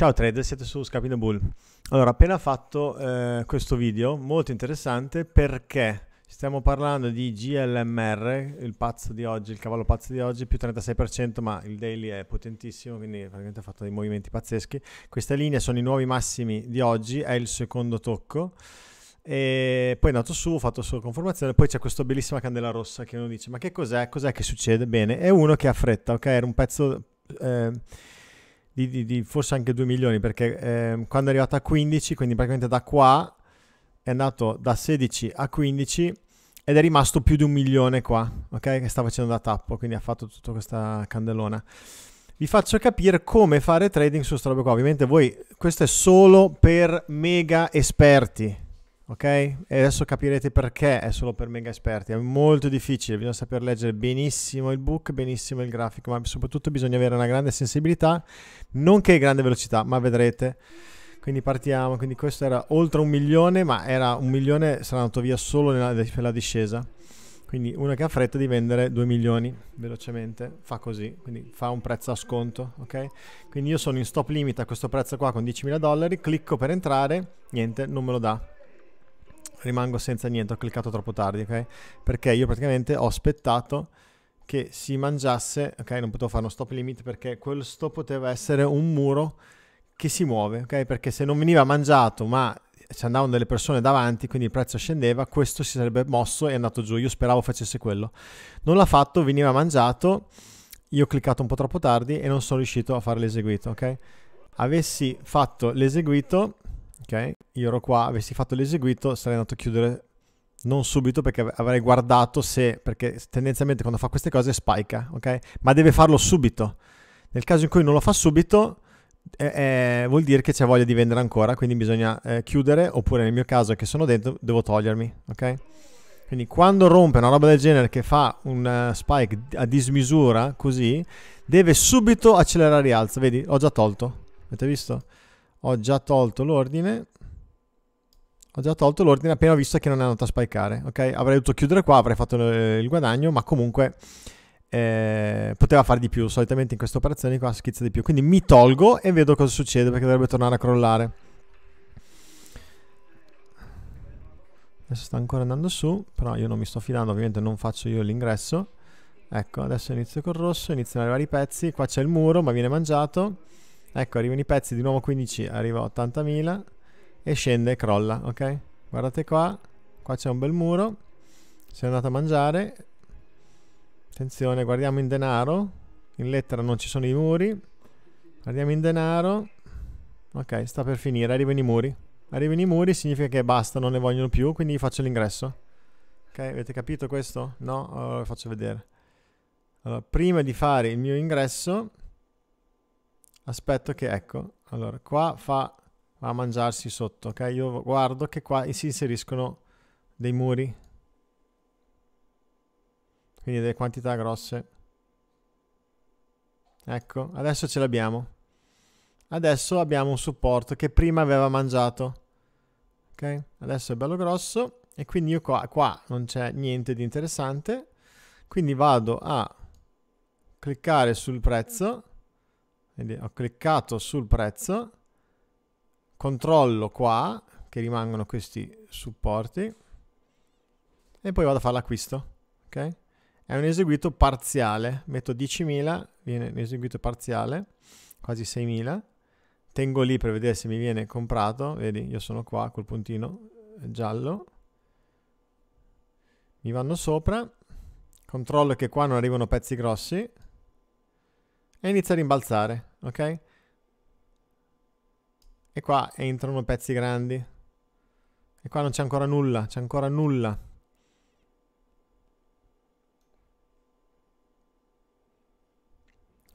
Ciao trader, siete su Scapino Bull. Allora, appena fatto eh, questo video, molto interessante perché stiamo parlando di GLMR, il pazzo di oggi, il cavallo pazzo di oggi, più 36%, ma il daily è potentissimo, quindi praticamente ha fatto dei movimenti pazzeschi. Questa linea sono i nuovi massimi di oggi, è il secondo tocco. E poi è andato su, ho fatto solo conformazione, poi c'è questa bellissima candela rossa che uno dice ma che cos'è, cos'è che succede? Bene, è uno che ha fretta, ok? Era un pezzo... Eh, di, di, di forse anche 2 milioni, perché eh, quando è arrivato a 15, quindi praticamente da qua è andato da 16 a 15 ed è rimasto più di un milione qua, ok? Che sta facendo da tappo, quindi ha fatto tutta questa candelona. Vi faccio capire come fare trading su questa roba qua. Ovviamente voi, questo è solo per mega esperti, ok? E adesso capirete perché è solo per mega esperti, è molto difficile, bisogna saper leggere benissimo il book, benissimo il grafico, ma soprattutto bisogna avere una grande sensibilità, nonché grande velocità, ma vedrete. Quindi partiamo, quindi questo era oltre un milione, ma era un milione, sarà andato via solo nella, nella discesa. Quindi uno che ha fretta di vendere 2 milioni velocemente fa così, quindi fa un prezzo a sconto, ok? Quindi io sono in stop limit a questo prezzo qua con 10.000 dollari, clicco per entrare, niente, non me lo dà, rimango senza niente, ho cliccato troppo tardi, ok? Perché io praticamente ho aspettato che si mangiasse, ok? Non potevo fare uno stop limit perché questo poteva essere un muro che si muove, ok? Perché se non veniva mangiato ma ci andavano delle persone davanti, quindi il prezzo scendeva, questo si sarebbe mosso e è andato giù, io speravo facesse quello. Non l'ha fatto, veniva mangiato, io ho cliccato un po' troppo tardi e non sono riuscito a fare l'eseguito, ok? Avessi fatto l'eseguito ok? Io ero qua, avessi fatto l'eseguito, sarei andato a chiudere non subito perché avrei guardato se, perché tendenzialmente quando fa queste cose spica, eh, ok? Ma deve farlo subito. Nel caso in cui non lo fa subito, eh, eh, vuol dire che c'è voglia di vendere ancora, quindi bisogna eh, chiudere, oppure nel mio caso che sono dentro, devo togliermi, ok? Quindi quando rompe una roba del genere che fa un eh, spike a dismisura, così, deve subito accelerare il rialzo, vedi? Ho già tolto, avete visto? ho già tolto l'ordine ho già tolto l'ordine appena ho visto che non è andato a spikare ok avrei dovuto chiudere qua avrei fatto il guadagno ma comunque eh, poteva fare di più solitamente in queste operazioni qua schizza di più quindi mi tolgo e vedo cosa succede perché dovrebbe tornare a crollare adesso sta ancora andando su però io non mi sto fidando ovviamente non faccio io l'ingresso ecco adesso inizio col rosso iniziano ad arrivare i pezzi qua c'è il muro ma viene mangiato Ecco, arrivano i pezzi, di nuovo 15, arriva a 80.000 e scende e crolla, ok? Guardate qua, qua c'è un bel muro, si è andato a mangiare. Attenzione, guardiamo in denaro, in lettera non ci sono i muri. Guardiamo in denaro. Ok, sta per finire, arrivano i muri. Arrivano i muri significa che basta, non ne vogliono più, quindi faccio l'ingresso. Ok, avete capito questo? No? Allora, lo faccio vedere. Allora, prima di fare il mio ingresso, Aspetto che, ecco, allora, qua fa, va a mangiarsi sotto, ok? Io guardo che qua si inseriscono dei muri, quindi delle quantità grosse. Ecco, adesso ce l'abbiamo. Adesso abbiamo un supporto che prima aveva mangiato. Ok? Adesso è bello grosso e quindi io qua, qua non c'è niente di interessante. Quindi vado a cliccare sul prezzo quindi ho cliccato sul prezzo, controllo qua che rimangono questi supporti e poi vado a fare l'acquisto. Okay? È un eseguito parziale, metto 10.000, viene un eseguito parziale, quasi 6.000. Tengo lì per vedere se mi viene comprato, vedi io sono qua col puntino giallo. Mi vanno sopra, controllo che qua non arrivano pezzi grossi, e inizia a rimbalzare, ok? E qua entrano pezzi grandi. E qua non c'è ancora nulla, c'è ancora nulla.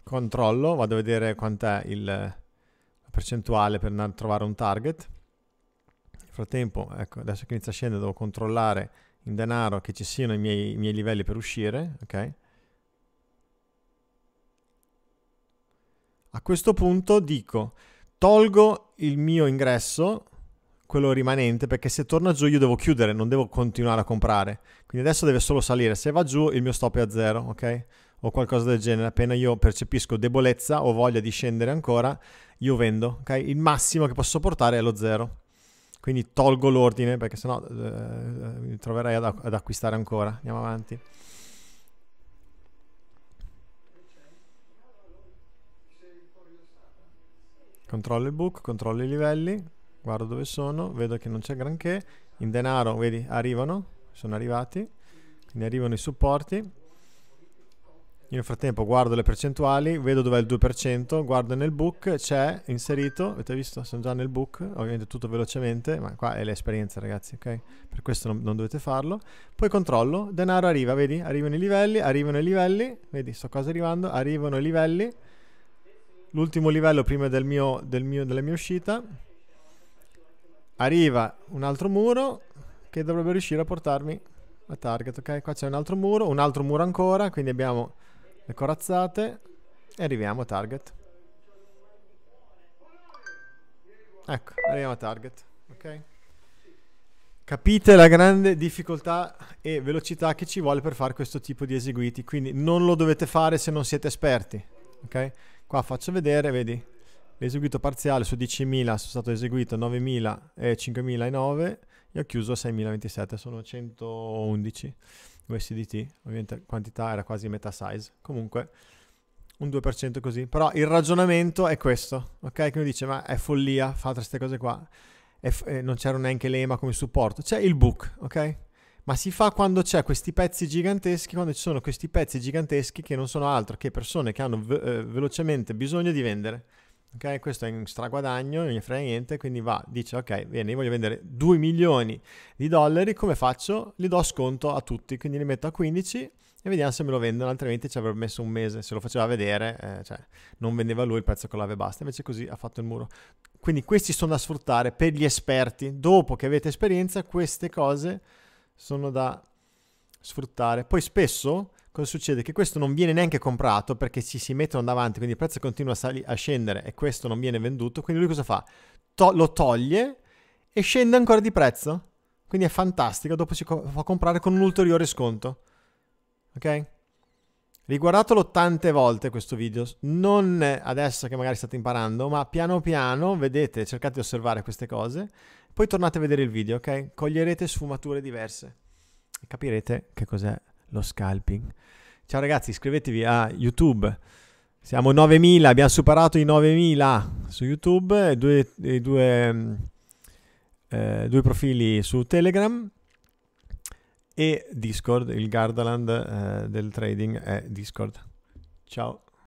Controllo, vado a vedere quant'è la percentuale per andare a trovare un target. Nel frattempo, ecco, adesso che inizia a scendere devo controllare in denaro che ci siano i miei, i miei livelli per uscire, ok? A questo punto dico, tolgo il mio ingresso, quello rimanente, perché se torna giù io devo chiudere, non devo continuare a comprare. Quindi adesso deve solo salire. Se va giù il mio stop è a zero, ok? O qualcosa del genere. Appena io percepisco debolezza o voglia di scendere ancora, io vendo, ok? Il massimo che posso portare è lo zero. Quindi tolgo l'ordine perché sennò eh, eh mi troverei ad, ad acquistare ancora. Andiamo avanti. Controllo il book, controllo i livelli, guardo dove sono, vedo che non c'è granché. In denaro, vedi, arrivano, sono arrivati. Quindi arrivano i supporti. Io nel frattempo guardo le percentuali, vedo dov'è il 2%, guardo nel book, c'è inserito, avete visto? Sono già nel book, ovviamente tutto velocemente, ma qua è l'esperienza ragazzi, ok? Per questo non, non dovete farlo. Poi controllo, denaro arriva, vedi? Arrivano i livelli, arrivano i livelli, vedi, sto quasi arrivando, arrivano i livelli l'ultimo livello prima del mio, del mio, della mia uscita. Arriva un altro muro che dovrebbe riuscire a portarmi a target. Ok, qua c'è un altro muro, un altro muro ancora, quindi abbiamo le corazzate e arriviamo a target. Ecco, arriviamo a target. Ok. Capite la grande difficoltà e velocità che ci vuole per fare questo tipo di eseguiti, quindi non lo dovete fare se non siete esperti ok? Qua faccio vedere, vedi, l'eseguito parziale su 10.000 sono stato eseguito 9.000 e 5.009 e ho chiuso 6.027, sono 111 USDT, ovviamente quantità era quasi metà size, comunque un 2% così, però il ragionamento è questo, ok? Che uno dice ma è follia fate queste cose qua, e non c'era neanche l'EMA come supporto, c'è il book, ok? ma si fa quando c'è questi pezzi giganteschi, quando ci sono questi pezzi giganteschi che non sono altro che persone che hanno ve- eh, velocemente bisogno di vendere. Ok, Questo è un straguadagno, non gli frega niente, quindi va, dice ok, bene, io voglio vendere 2 milioni di dollari, come faccio? Li do sconto a tutti, quindi li metto a 15 e vediamo se me lo vendono, altrimenti ci avrebbe messo un mese, se lo faceva vedere, eh, cioè, non vendeva lui il pezzo con l'ave e basta, invece così ha fatto il muro. Quindi questi sono da sfruttare per gli esperti, dopo che avete esperienza queste cose sono da sfruttare. Poi spesso cosa succede? Che questo non viene neanche comprato perché ci si mettono davanti, quindi il prezzo continua a, sali- a scendere e questo non viene venduto, quindi lui cosa fa? To- lo toglie e scende ancora di prezzo. Quindi è fantastico, dopo si co- fa comprare con un ulteriore sconto. Ok? Riguardatelo tante volte questo video, non adesso che magari state imparando, ma piano piano vedete, cercate di osservare queste cose poi tornate a vedere il video, ok? Coglierete sfumature diverse e capirete che cos'è lo scalping. Ciao ragazzi, iscrivetevi a YouTube. Siamo 9000, abbiamo superato i 9000 su YouTube, due, due, mm, eh, due profili su Telegram e Discord, il Gardaland eh, del trading è Discord. Ciao.